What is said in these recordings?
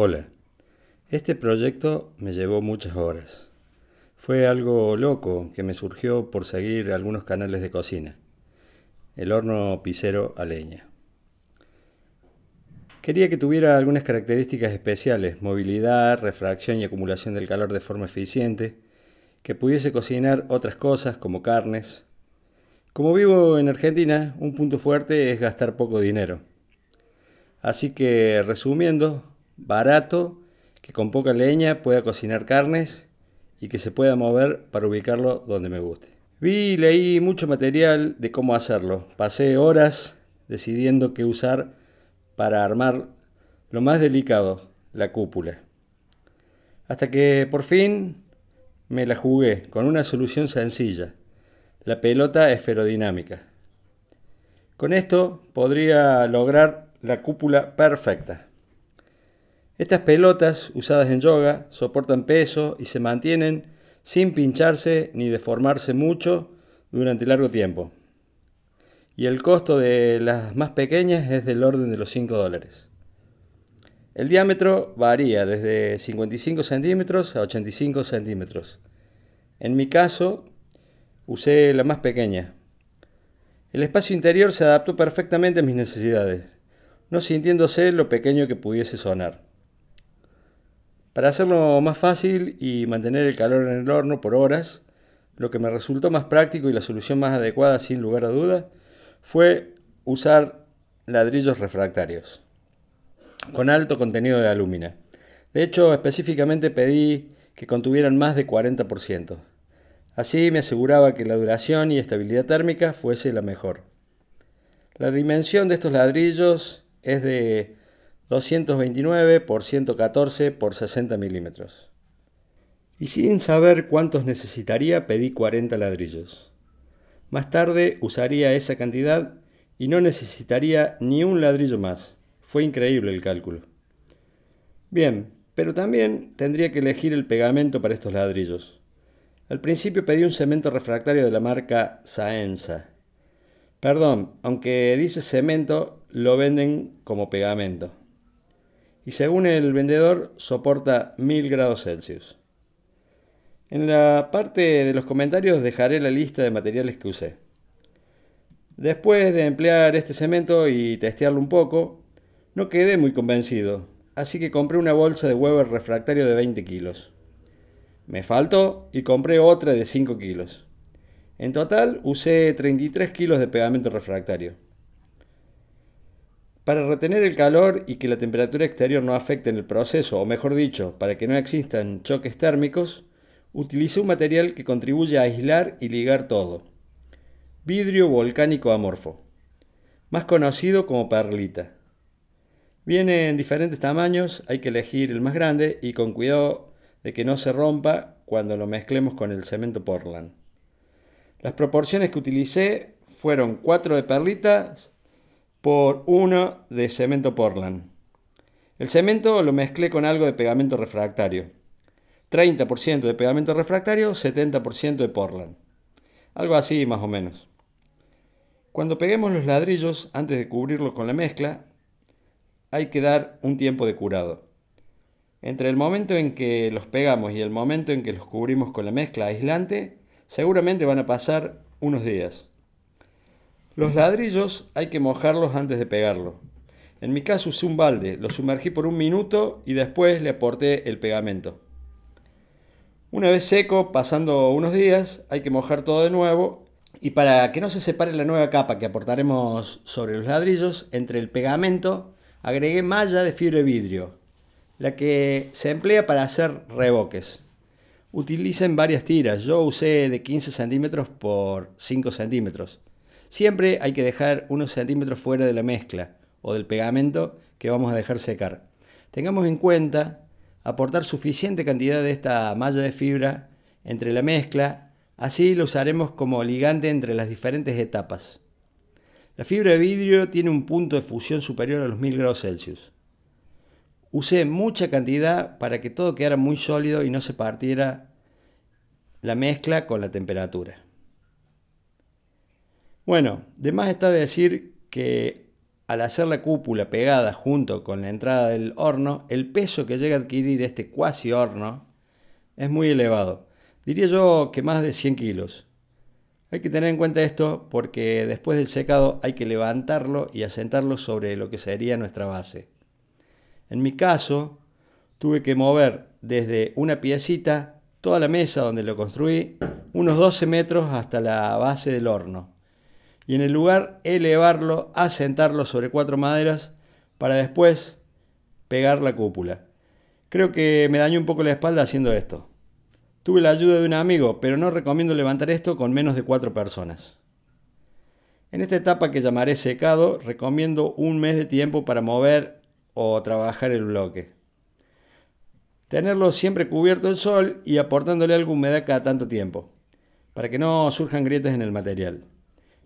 Hola, este proyecto me llevó muchas horas. Fue algo loco que me surgió por seguir algunos canales de cocina. El horno pisero a leña. Quería que tuviera algunas características especiales, movilidad, refracción y acumulación del calor de forma eficiente, que pudiese cocinar otras cosas como carnes. Como vivo en Argentina, un punto fuerte es gastar poco dinero. Así que resumiendo, barato, que con poca leña pueda cocinar carnes y que se pueda mover para ubicarlo donde me guste. Vi y leí mucho material de cómo hacerlo. Pasé horas decidiendo qué usar para armar lo más delicado, la cúpula. Hasta que por fin me la jugué con una solución sencilla, la pelota esferodinámica. Con esto podría lograr la cúpula perfecta. Estas pelotas usadas en yoga soportan peso y se mantienen sin pincharse ni deformarse mucho durante largo tiempo. Y el costo de las más pequeñas es del orden de los 5 dólares. El diámetro varía desde 55 centímetros a 85 centímetros. En mi caso, usé la más pequeña. El espacio interior se adaptó perfectamente a mis necesidades, no sintiéndose lo pequeño que pudiese sonar. Para hacerlo más fácil y mantener el calor en el horno por horas, lo que me resultó más práctico y la solución más adecuada sin lugar a duda fue usar ladrillos refractarios con alto contenido de alumina. De hecho, específicamente pedí que contuvieran más de 40%. Así me aseguraba que la duración y estabilidad térmica fuese la mejor. La dimensión de estos ladrillos es de 229 por 114 por 60 milímetros. Y sin saber cuántos necesitaría, pedí 40 ladrillos. Más tarde usaría esa cantidad y no necesitaría ni un ladrillo más. Fue increíble el cálculo. Bien, pero también tendría que elegir el pegamento para estos ladrillos. Al principio pedí un cemento refractario de la marca Saenza. Perdón, aunque dice cemento, lo venden como pegamento y según el vendedor soporta 1000 grados Celsius. En la parte de los comentarios dejaré la lista de materiales que usé. Después de emplear este cemento y testearlo un poco, no quedé muy convencido, así que compré una bolsa de Weber refractario de 20 kilos. Me faltó y compré otra de 5 kilos. En total usé 33 kilos de pegamento refractario. Para retener el calor y que la temperatura exterior no afecte en el proceso, o mejor dicho, para que no existan choques térmicos, utilicé un material que contribuye a aislar y ligar todo. Vidrio volcánico amorfo, más conocido como perlita. Viene en diferentes tamaños, hay que elegir el más grande y con cuidado de que no se rompa cuando lo mezclemos con el cemento Portland. Las proporciones que utilicé fueron 4 de perlitas por uno de cemento Portland. El cemento lo mezclé con algo de pegamento refractario. 30% de pegamento refractario, 70% de Portland. Algo así más o menos. Cuando peguemos los ladrillos, antes de cubrirlos con la mezcla, hay que dar un tiempo de curado. Entre el momento en que los pegamos y el momento en que los cubrimos con la mezcla aislante, seguramente van a pasar unos días. Los ladrillos hay que mojarlos antes de pegarlo. En mi caso usé un balde, lo sumergí por un minuto y después le aporté el pegamento. Una vez seco, pasando unos días, hay que mojar todo de nuevo y para que no se separe la nueva capa que aportaremos sobre los ladrillos, entre el pegamento agregué malla de fibra de vidrio, la que se emplea para hacer reboques. Utilicen varias tiras, yo usé de 15 centímetros por 5 centímetros. Siempre hay que dejar unos centímetros fuera de la mezcla o del pegamento que vamos a dejar secar. Tengamos en cuenta aportar suficiente cantidad de esta malla de fibra entre la mezcla, así lo usaremos como ligante entre las diferentes etapas. La fibra de vidrio tiene un punto de fusión superior a los 1000 grados Celsius. Usé mucha cantidad para que todo quedara muy sólido y no se partiera la mezcla con la temperatura. Bueno, de más está decir que al hacer la cúpula pegada junto con la entrada del horno, el peso que llega a adquirir este cuasi horno es muy elevado. Diría yo que más de 100 kilos. Hay que tener en cuenta esto porque después del secado hay que levantarlo y asentarlo sobre lo que sería nuestra base. En mi caso, tuve que mover desde una piecita toda la mesa donde lo construí, unos 12 metros hasta la base del horno y en el lugar elevarlo, asentarlo sobre cuatro maderas para después pegar la cúpula. Creo que me dañó un poco la espalda haciendo esto. Tuve la ayuda de un amigo, pero no recomiendo levantar esto con menos de cuatro personas. En esta etapa que llamaré secado, recomiendo un mes de tiempo para mover o trabajar el bloque. Tenerlo siempre cubierto el sol y aportándole algo humedad cada tanto tiempo, para que no surjan grietas en el material.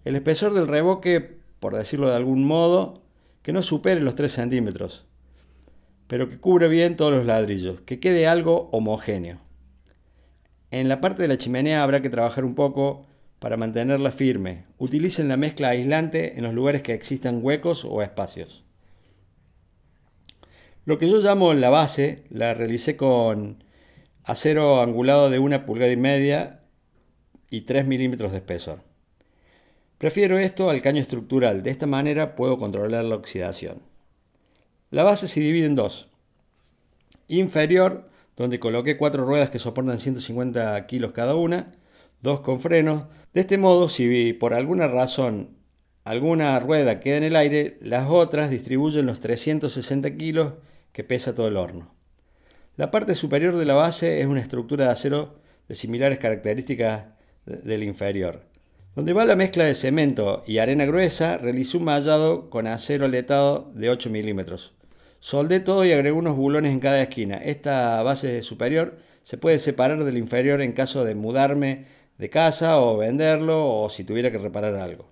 El espesor del reboque, por decirlo de algún modo, que no supere los 3 centímetros, pero que cubre bien todos los ladrillos, que quede algo homogéneo. En la parte de la chimenea habrá que trabajar un poco para mantenerla firme. Utilicen la mezcla aislante en los lugares que existan huecos o espacios. Lo que yo llamo la base la realicé con acero angulado de una pulgada y media y 3 milímetros de espesor. Prefiero esto al caño estructural, de esta manera puedo controlar la oxidación. La base se divide en dos. Inferior, donde coloqué cuatro ruedas que soportan 150 kilos cada una, dos con frenos. De este modo, si por alguna razón alguna rueda queda en el aire, las otras distribuyen los 360 kilos que pesa todo el horno. La parte superior de la base es una estructura de acero de similares características del inferior. Donde va la mezcla de cemento y arena gruesa, realicé un mallado con acero aletado de 8 milímetros. Soldé todo y agregué unos bulones en cada esquina. Esta base superior se puede separar del inferior en caso de mudarme de casa o venderlo o si tuviera que reparar algo.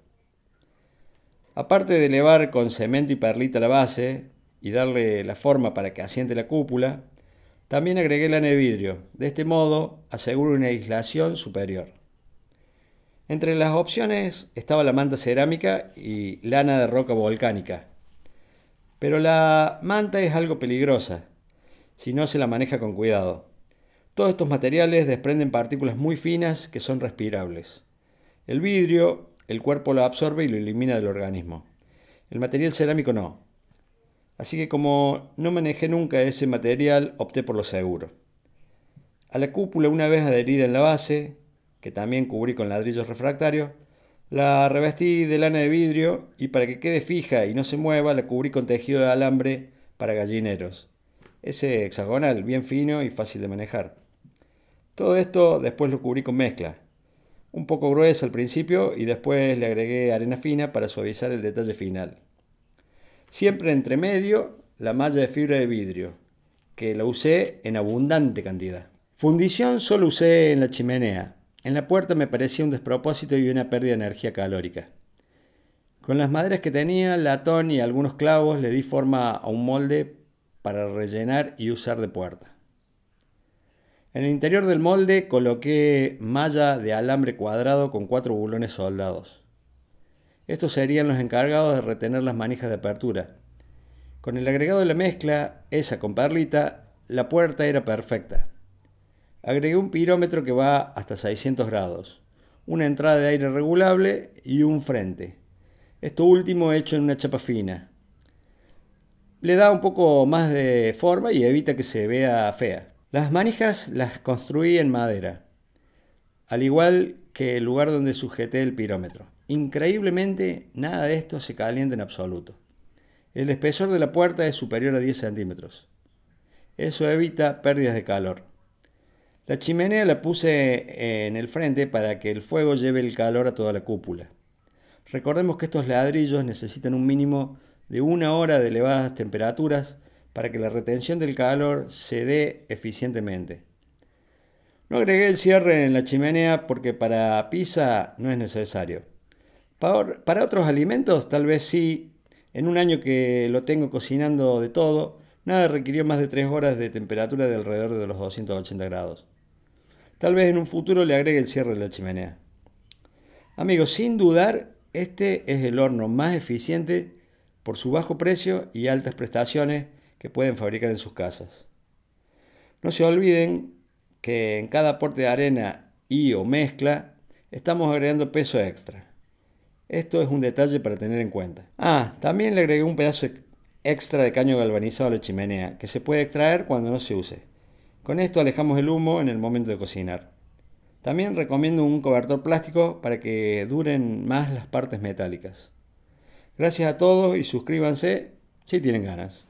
Aparte de elevar con cemento y perlita la base y darle la forma para que asiente la cúpula, también agregué lana de vidrio. De este modo aseguro una aislación superior. Entre las opciones estaba la manta cerámica y lana de roca volcánica. Pero la manta es algo peligrosa si no se la maneja con cuidado. Todos estos materiales desprenden partículas muy finas que son respirables. El vidrio, el cuerpo lo absorbe y lo elimina del organismo. El material cerámico no. Así que como no manejé nunca ese material, opté por lo seguro. A la cúpula una vez adherida en la base, que también cubrí con ladrillos refractarios, la revestí de lana de vidrio y para que quede fija y no se mueva la cubrí con tejido de alambre para gallineros. Ese hexagonal, bien fino y fácil de manejar. Todo esto después lo cubrí con mezcla. Un poco gruesa al principio y después le agregué arena fina para suavizar el detalle final. Siempre entre medio la malla de fibra de vidrio, que la usé en abundante cantidad. Fundición solo usé en la chimenea, en la puerta me parecía un despropósito y una pérdida de energía calórica. Con las maderas que tenía, latón y algunos clavos le di forma a un molde para rellenar y usar de puerta. En el interior del molde coloqué malla de alambre cuadrado con cuatro bulones soldados. Estos serían los encargados de retener las manijas de apertura. Con el agregado de la mezcla, esa con perlita, la puerta era perfecta. Agregué un pirómetro que va hasta 600 grados, una entrada de aire regulable y un frente. Esto último hecho en una chapa fina. Le da un poco más de forma y evita que se vea fea. Las manijas las construí en madera, al igual que el lugar donde sujeté el pirómetro. Increíblemente, nada de esto se calienta en absoluto. El espesor de la puerta es superior a 10 centímetros. Eso evita pérdidas de calor. La chimenea la puse eh, en el frente para que el fuego lleve el calor a toda la cúpula. Recordemos que estos ladrillos necesitan un mínimo de una hora de elevadas temperaturas para que la retención del calor se dé eficientemente. No agregué el cierre en la chimenea porque para pizza no es necesario. Para otros alimentos tal vez sí, en un año que lo tengo cocinando de todo, nada requirió más de 3 horas de temperatura de alrededor de los 280 grados. Tal vez en un futuro le agregue el cierre de la chimenea. Amigos, sin dudar, este es el horno más eficiente por su bajo precio y altas prestaciones que pueden fabricar en sus casas. No se olviden que en cada aporte de arena y o mezcla estamos agregando peso extra. Esto es un detalle para tener en cuenta. Ah, también le agregué un pedazo extra de caño galvanizado a la chimenea que se puede extraer cuando no se use. Con esto alejamos el humo en el momento de cocinar. También recomiendo un cobertor plástico para que duren más las partes metálicas. Gracias a todos y suscríbanse si tienen ganas.